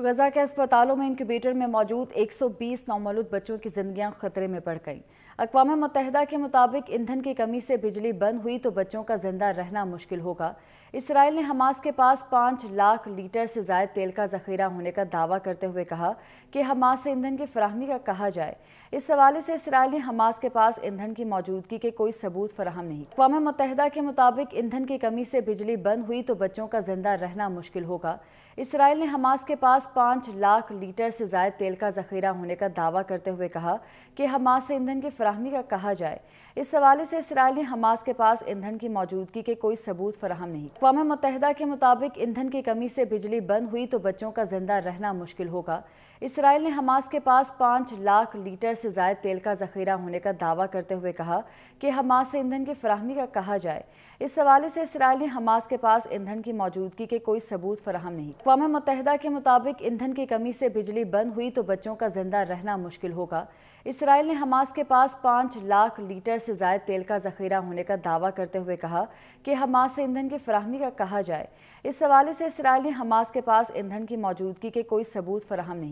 गजा के अस्पतालों में इंक्यूबेटर में मौजूद 120 नौमलूद बच्चों की जिंदगियां खतरे में पड़ गईं अकवा मुतहदा के मुताबिक ईंधन की कमी से बिजली बंद हुई तो बच्चों का जिंदा रहना मुश्किल होगा इसराइल ने हमास के पास पाँच लाख लीटर से जायद तेल का जखीरा होने का दावा करते हुए कहा कि हमास से ईंधन की फराहमी का कहा जाए इस हवाले से इसराइल ने हमास के पास ईंधन की मौजूदगी के कोई सबूत फराहम नहीं अकवा मुतहदा के मुताबिक ईंधन की कमी से बिजली बंद हुई तो बच्चों का जिंदा रहना मुश्किल होगा इसराइल ने हमास के पास पाँच लाख लीटर से ज़ायद तेल का जखीरा होने का दावा करते हुए कहा कि हमास से ईंधन की फराहमी का कहा जाए इस हवाले से इसराइल ने हमास के पास ईंधन की मौजूदगी के कोई सबूत फराहम नहीं अवा मुतहदा के मुताबिक ईंधन की कमी से बिजली बंद हुई तो बच्चों का जिंदा रहना मुश्किल होगा इसराइल ने हमास के पास पाँच लाख लीटर से ज्यादा तेल का जखीरा होने का दावा करते हुए कहा कि हमास से ईंधन की फराहमी का कहा जाए इस हवाले से इसराइल ने हमास के पास ईंधन की मौजूदगी के कोई सबूत फराहम नहीं अकवा मुतहदा के मुताबिक ईंधन की कमी से बिजली बंद हुई तो बच्चों का जिंदा रहना मुश्किल होगा इसराइल ने हमास के पास पाँच लाख लीटर से ज्यादा तेल का जखीरा होने का दावा करते हुए कहा कि हमास से ईंधन की फराहमी का कहा जाए इस हवाले से इसराइल ने हमास के पास ईंधन की मौजूदगी के कोई सबूत फराहम नहीं